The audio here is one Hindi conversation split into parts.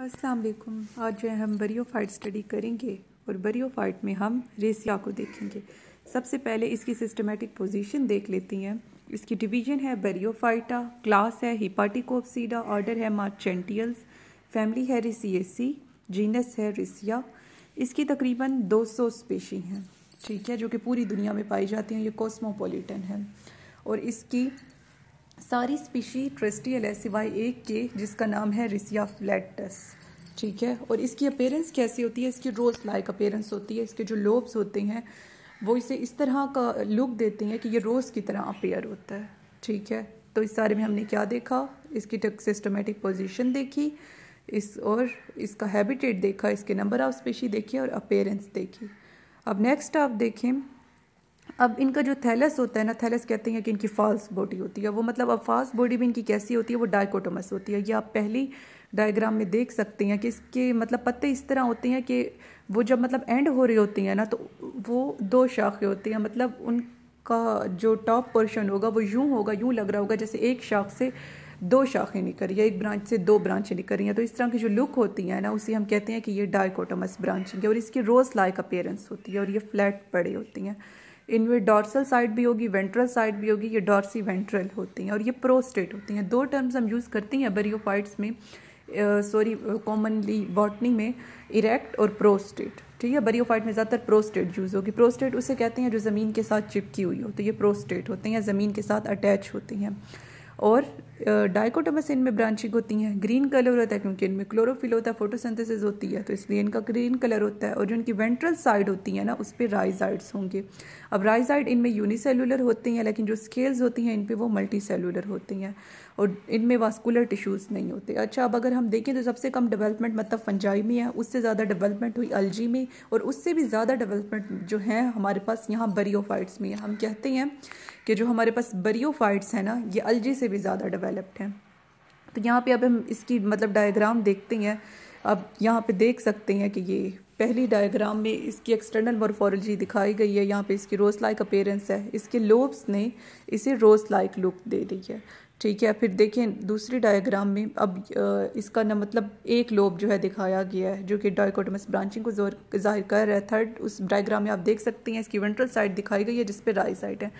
अस्सलाम वालेकुम आज जो है हम बरियो फाइट स्टडी करेंगे और बरियो फाइट में हम रेसिया को देखेंगे सबसे पहले इसकी सिस्टमेटिक पोजीशन देख लेती हैं इसकी डिवीजन है बरियो फाइटा क्लास है हिपाटिकोपसीडा ऑर्डर है मार्चेंटियल्स फैमिली है रिसियसी जीनस है रिसिया इसकी तकरीबन 200 स्पेशी हैं ठीक है जो कि पूरी दुनिया में पाई जाती हैं ये कॉस्मोपोलिटन है और इसकी सारी स्पीशी ट्रेस्टियल है सिवाय एक के जिसका नाम है रिसिया फ्लैटस ठीक है और इसकी अपेयरेंस कैसी होती है इसकी रोज लाइक अपेयरेंस होती है इसके जो लोब्स होते हैं वो इसे इस तरह का लुक देते हैं कि ये रोज़ की तरह अपेयर होता है ठीक है तो इस सारे में हमने क्या देखा इसकी सिस्टमेटिक पोजिशन देखी इस और इसका हैबिटेट देखा इसके नंबर ऑफ स्पेशी देखी और अपेयरेंस देखी अब नेक्स्ट आप देखें अब इनका जो थैलस होता है ना थैलस कहते हैं कि इनकी फॉल्स बॉडी होती है वो मतलब अब फॉल्स बॉडी भी इनकी कैसी होती है वो डायकोटोमस होती है ये आप पहली डायग्राम में देख सकते हैं कि इसके मतलब पत्ते इस तरह होते हैं कि वो जब मतलब एंड हो रही होती हैं ना तो वो दो शाखें होती हैं मतलब उनका जो टॉप पोर्शन होगा वो यूँ होगा यूँ लग रहा होगा जैसे एक शाख से दो शाखें निकल रही है एक ब्रांच से दो ब्रांचें निकल रही हैं तो इस तरह की जो लुक होती है ना उसी हम कहते हैं कि ये डायकोटोमस ब्रांचिंग है और इसकी रोज़ लाइक अपेयरेंस होती है और ये फ्लैट पड़े होती हैं इनमें डॉर्सल साइड भी होगी वेंट्रल साइड भी होगी ये डॉर्सी वेंट्रल होती हैं और ये प्रोस्टेट होती हैं दो टर्म्स हम यूज़ करते हैं बरियोफाइट्स में सॉरी कॉमनली बॉटनी में इरेक्ट और प्रोस्टेट ठीक है बरियोफाइट में ज़्यादातर प्रोस्टेट यूज़ होगी प्रोस्टेट उसे कहते हैं जो ज़मीन के साथ चिपकी हुई हो तो ये प्रोस्टेट होते हैं या ज़मीन के साथ अटैच होती हैं और डाइकोटोमस इनमें ब्रांचिंग होती हैं ग्रीन कलर होता है क्योंकि इनमें क्लोरोफिल होता है फोटोसिंथेसिस होती है तो इसलिए इनका ग्रीन कलर होता है और जो इनकी वेंट्रल साइड होती है ना उस पर राइजाइड्स होंगे अब राइजाइड इनमें यूनिसेलुलर होती हैं लेकिन जो स्केल्स होती हैं इन पर वो मल्टी सेलुलर होती हैं और इनमें वास्कुलर टिश्यूज़ नहीं होते अच्छा अब अगर हम देखें तो सबसे कम डेवलपमेंट मतलब फंजाई में है उससे ज़्यादा डेवलपमेंट हुई अलजी में और उससे भी ज़्यादा डेवलपमेंट जो है हमारे पास यहाँ बरियोफाइट्स में है हम कहते हैं कि जो हमारे पास बरियोफाइट्स हैं ना ये अलजी से भी ज़्यादा डेवलप्ड हैं तो यहाँ पे अब हम इसकी मतलब डायग्राम देखते हैं अब यहाँ पे देख सकते हैं कि ये पहली डायग्राम में इसकी एक्सटर्नल मोरफोलॉजी दिखाई गई है यहाँ पे इसकी रोस लाइक अपेयरेंस है इसके लोब्स ने इसे रोस लाइक लुक दे दी है ठीक है फिर देखें दूसरी डायग्राम में अब इसका ना मतलब एक लोब जो है दिखाया गया है जो कि डाइकोटमस ब्रांचिंग को जाहिर कर रहा है थर्ड उस डायग्राम में आप देख सकती हैं इसकी वेंट्रल साइड दिखाई गई है जिस पर राइट साइड है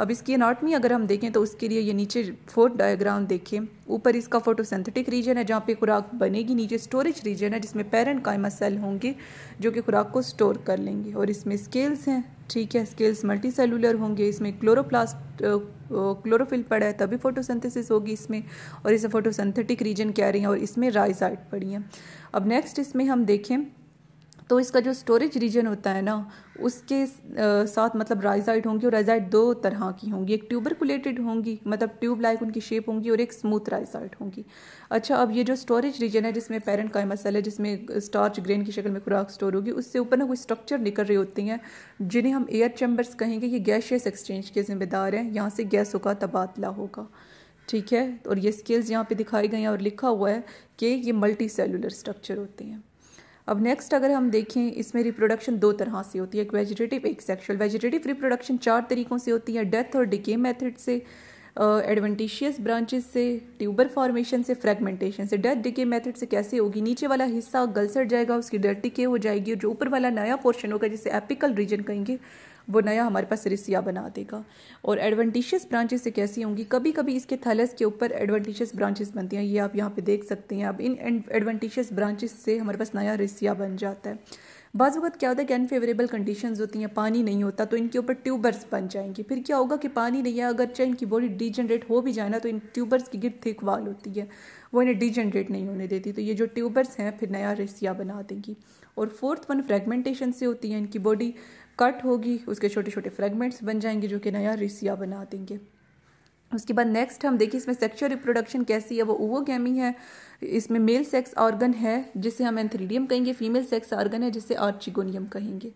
अब इसकी अनाटमी अगर हम देखें तो उसके लिए ये नीचे फोर्थ डायग्राम देखें ऊपर इसका फोटोसेंथेटिक रीजन है जहाँ पर खुराक बनेगी नीचे स्टोरेज रीजन है जिसमें पेरेंट कायमा सेल होंगे जो कि खुराक को स्टोर कर लेंगे और इसमें स्केल्स हैं ठीक है स्केल्स मल्टी सेलुलर होंगे इसमें क्लोरोप्लास्ट क्लोरोफिल पड़ा है तभी फोटोसिंथेसिस होगी इसमें और इसे फोटोसिंथेटिक रीजन कह रही है और इसमें राइजाइट पड़ी है अब नेक्स्ट इसमें हम देखें तो इसका जो स्टोरेज रीजन होता है ना उसके साथ मतलब राइजाइट होंगी और राइजाइट दो तरह की होंगी एक ट्यूबरकुलेटेड होंगी मतलब ट्यूब लाइक उनकी शेप होंगी और एक स्मूथ राइजाइट होंगी अच्छा अब ये जो स्टोरेज रीजन है जिसमें पेरेंट का मसल है जिसमें स्टार्च ग्रेन की शक्ल में खुराक स्टोर होगी उससे ऊपर ना कोई स्ट्रक्चर निकल रही होती हैं जिन्हें हम एयर चैम्बर्स कहेंगे ये गैशियस एक्सचेंज के जिम्मेदार हैं यहाँ से गैसों का तबादला होगा ठीक है और ये स्केल्स यहाँ पे दिखाई गई हैं और लिखा हुआ है कि ये मल्टी सेलुलर स्ट्रक्चर होते हैं अब नेक्स्ट अगर हम देखें इसमें रिप्रोडक्शन दो तरह से होती है एक वेजिटेटिव एक सेक्शुअल वेजिटेटिव रिप्रोडक्शन चार तरीक़ों से होती है डेथ और डिके मेथड से एडवेंटिशियस ब्रांचेस से ट्यूबर फॉर्मेशन से फ्रेगमेंटेशन से डेथ डिके मेथड से कैसे होगी नीचे वाला हिस्सा गलसट जाएगा उसकी डेथ डिके हो जाएगी और जो ऊपर वाला नया पोर्शन होगा जिसे एपिकल रीजन कहेंगे वो नया हमारे पास रिसिया बना देगा और एडवेंटिशियस ब्रांचेस से कैसी होंगी कभी कभी इसके थैलस के ऊपर एडवेंटिशियस ब्रांचेस बनती हैं ये आप यहाँ पे देख सकते हैं अब इन एडवेंटिशियस ब्रांचेस से हमारे पास नया रिसिया बन जाता है बाज वक्त क्या होता है कि अनफेवरेबल कंडीशन होती हैं पानी नहीं होता तो इनके ऊपर ट्यूबर्स बन जाएंगे फिर क्या होगा कि पानी नहीं है अगर चाहे इनकी बॉडी डिजनरेट हो भी जाए ना तो इन ट्यूबर्स की गिर थिक वाल होती है वो इन्हें डिजनरेट नहीं होने देती तो ये जो ट्यूबर्स हैं फिर नया रसिया बना देंगी और फोर्थ वन फ्रेगमेंटेशन से होती है इनकी बॉडी कट होगी उसके छोटे छोटे फ्रेगमेंट्स बन जाएंगे जो कि नया रसिया बना देंगे उसके बाद नेक्स्ट हम देखिए इसमें सेक्शुअल रिप्रोडक्शन कैसी है वो ओवोगैमी है इसमें मेल सेक्स ऑर्गन है जिसे हम एंथ्रीडियम कहेंगे फीमेल सेक्स ऑर्गन है जिसे आर्चिगोनियम कहेंगे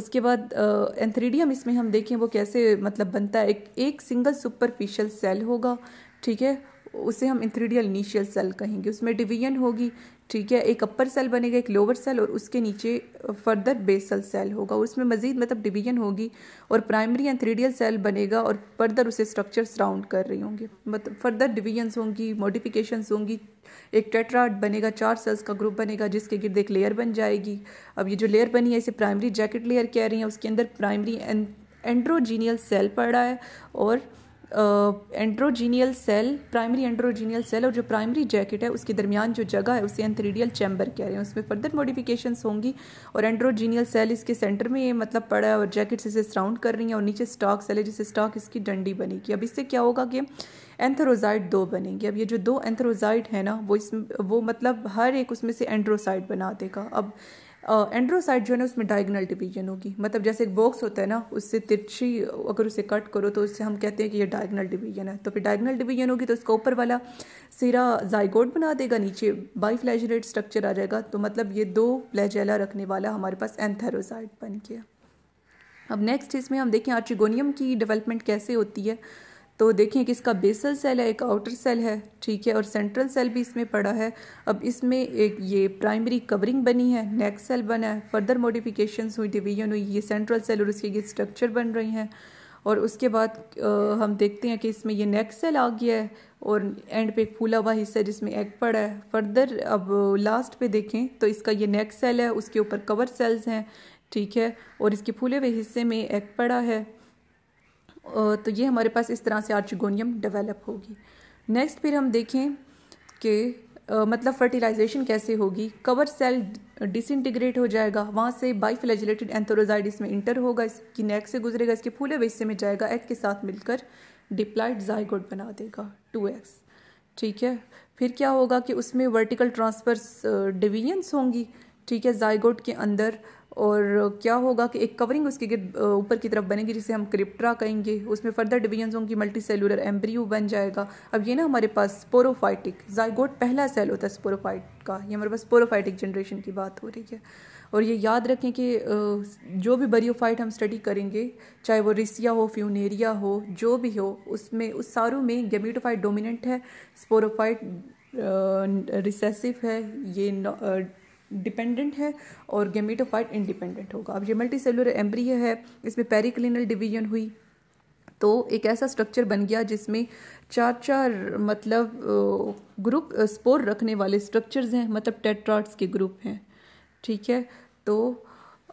उसके बाद एंथ्रीडियम uh, इसमें हम देखें वो कैसे मतलब बनता है एक एक सिंगल सुपरफिशियल सेल होगा ठीक है उसे हम इंथ्रीडियल इनिशियल सेल कहेंगे उसमें डिवीजन होगी ठीक है एक अपर सेल बनेगा एक लोअर सेल और उसके नीचे फर्दर बेसल सेल होगा और उसमें मजीद मतलब डिवीजन होगी और प्राइमरी एंड थ्रीडियल सेल बनेगा और फर्दर उसे स्ट्रक्चर राउंड कर रही होंगी मतलब फर्दर डिवीजन्स होंगी मॉडिफिकेशंस होंगी एक टेट्राड बनेगा चार सेल्स का ग्रुप बनेगा जिसके गिर्द एक लेयर बन जाएगी अब ये जो लेयर बनी है इसे प्राइमरी जैकेट लेयर कह रही हैं उसके अंदर प्राइमरी एंड्रोजीनियल सेल पड़ा है और androgonial cell primary androgonial cell और जो प्राइमरी जैकेट है उसके दरमियान जो जगह है उसे एंथरीडियल चैम्बर कह रहे हैं उसमें फर्दर मॉडिफिकेशन होंगी और एंड्रोजीनियल सेल इसके सेंटर में ये मतलब पड़ा है और जैकेट्स इसे सराउंड कर रही हैं और नीचे स्टॉक सेल है जिससे स्टॉक इसकी डंडी बनेगी अब इससे क्या होगा कि एंथरोजाइड दो बनेंगे अब ये जो दो एंथरोजाइड है ना वो इस वो मतलब हर एक उसमें से एंड्रोसाइड बना देगा अब एंड्रोसाइड जो है ना उसमें डायगनल डिवीजन होगी मतलब जैसे एक बॉक्स होता है ना उससे तिरछी अगर उसे कट करो तो उससे हम कहते हैं कि ये डायगनल डिवीजन है तो फिर डायगनल डिवीजन होगी तो उसका ऊपर वाला सिरा जाइगोड बना देगा नीचे बाई फ्लैजरेट स्ट्रक्चर आ जाएगा तो मतलब ये दो फ्लैजेला रखने वाला हमारे पास एंथेरोसाइड बन गया अब नेक्स्ट इसमें हम देखें आर्चिगोनियम की डेवलपमेंट कैसे होती है तो देखें कि इसका बेसल सेल है एक आउटर सेल है ठीक है और सेंट्रल सेल भी इसमें पड़ा है अब इसमें एक ये प्राइमरी कवरिंग बनी है नेक सेल बना है फर्दर मोडिफिकेशन हुई डिवीजन हुई ये सेंट्रल सेल और उसके ये स्ट्रक्चर बन रही हैं और उसके बाद आ, हम देखते हैं कि इसमें ये नेक सेल आ गया है और एंड पे एक फूला हुआ हिस्सा जिसमें एग पड़ा है फर्दर अब लास्ट पे देखें तो इसका ये नेक सेल है उसके ऊपर कवर सेल्स हैं ठीक है और इसके फूले हुए हिस्से में एग पड़ा है तो ये हमारे पास इस तरह से आर्चिगोनियम डेवलप होगी नेक्स्ट फिर हम देखें कि मतलब फर्टिलाइजेशन कैसे होगी कवर सेल डिसइंटीग्रेट हो जाएगा वहाँ से बाईफ्लैजिलेटेड एंथोरोजाइड इसमें इंटर होगा इसकी नेक से गुजरेगा इसके फूले हुए हिस्से में जाएगा एग के साथ मिलकर डिप्लाइड जाइगोड बना देगा टू एक्स ठीक है फिर क्या होगा कि उसमें वर्टिकल ट्रांसफर्स डिवीजन्स होंगी ठीक है जायगोट के अंदर और क्या होगा कि एक कवरिंग उसके गिर ऊपर की तरफ बनेगी जिसे हम क्रिप्ट्रा कहेंगे उसमें फर्दर डिवीजन होंगी मल्टी सेलुलर एम्ब्रियो बन जाएगा अब ये ना हमारे पास स्पोरोफाइटिक जायगोट पहला सेल होता है स्पोरोफाइट का ये हमारे पास स्पोरोफाइटिक जनरेशन की बात हो रही है और ये याद रखें कि जो भी बरियोफाइट हम स्टडी करेंगे चाहे वो रिसिया हो फ्यूनेरिया हो जो भी हो उसमें उस सारों में गेमीटोफाइट डोमिनेंट है स्पोरोफाइट रिसेसिव है ये डिपेंडेंट है और गेमिटोफाइट इंडिपेंडेंट होगा अब ये मल्टी सेलुलर एम्ब्रिय है इसमें पेरिक्लिनल डिवीजन हुई तो एक ऐसा स्ट्रक्चर बन गया जिसमें चार चार मतलब ग्रुप स्पोर रखने वाले स्ट्रक्चर्स हैं मतलब टेट्राट्स के ग्रुप हैं ठीक है तो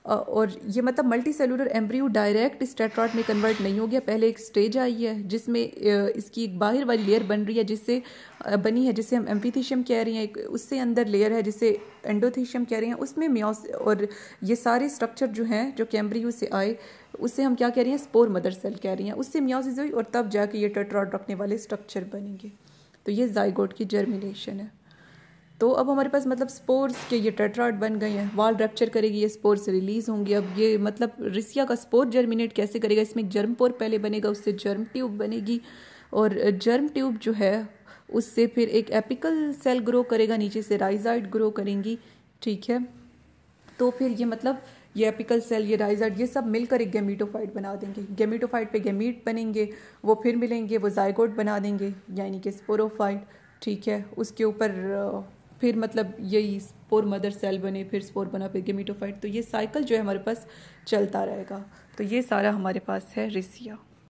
और ये मतलब मल्टी सेलुलर एम्ब्रियो डायरेक्ट स्टेट्रॉट में कन्वर्ट नहीं हो गया पहले एक स्टेज आई है जिसमें इसकी एक बाहर वाली लेयर बन रही है जिससे बनी है जिसे हम एम्फीथीशियम कह रहे हैं उससे अंदर लेयर है जिसे एंडोथीशियम कह रहे हैं उसमें म्योस और ये सारे स्ट्रक्चर जो हैं जो कैम्ब्रियो से आए उससे हम क्या कह रहे हैं स्पोर मदर सेल कह रही हैं उससे म्योसिस हुई और तब जाके ये टेट्रॉट रखने वाले स्ट्रक्चर बनेंगे तो ये जाइगोट की जर्मिनेशन है तो अब हमारे पास मतलब स्पोर्स के ये टेट्राड बन गए हैं वाल रैप्चर करेगी ये स्पोर्स रिलीज होंगी अब ये मतलब रिसिया का स्पोर जर्मिनेट कैसे करेगा इसमें जर्म पोर पहले बनेगा उससे जर्म ट्यूब बनेगी और जर्म ट्यूब जो है उससे फिर एक एपिकल सेल ग्रो करेगा नीचे से राइजाइड ग्रो करेंगी ठीक है तो फिर ये मतलब ये एपिकल सेल ये राइजाइड ये सब मिलकर एक गेमीटोफाइट बना देंगे गेमीटोफाइट पे गेमीट बनेंगे वो फिर मिलेंगे वो जायगोट बना देंगे यानी कि स्पोरोफाइट ठीक है उसके ऊपर फिर मतलब यही स्पोर मदर सेल बने फिर स्पोर बना फिर गेमिटोफाइट तो ये साइकिल जो है हमारे पास चलता रहेगा तो ये सारा हमारे पास है रिसिया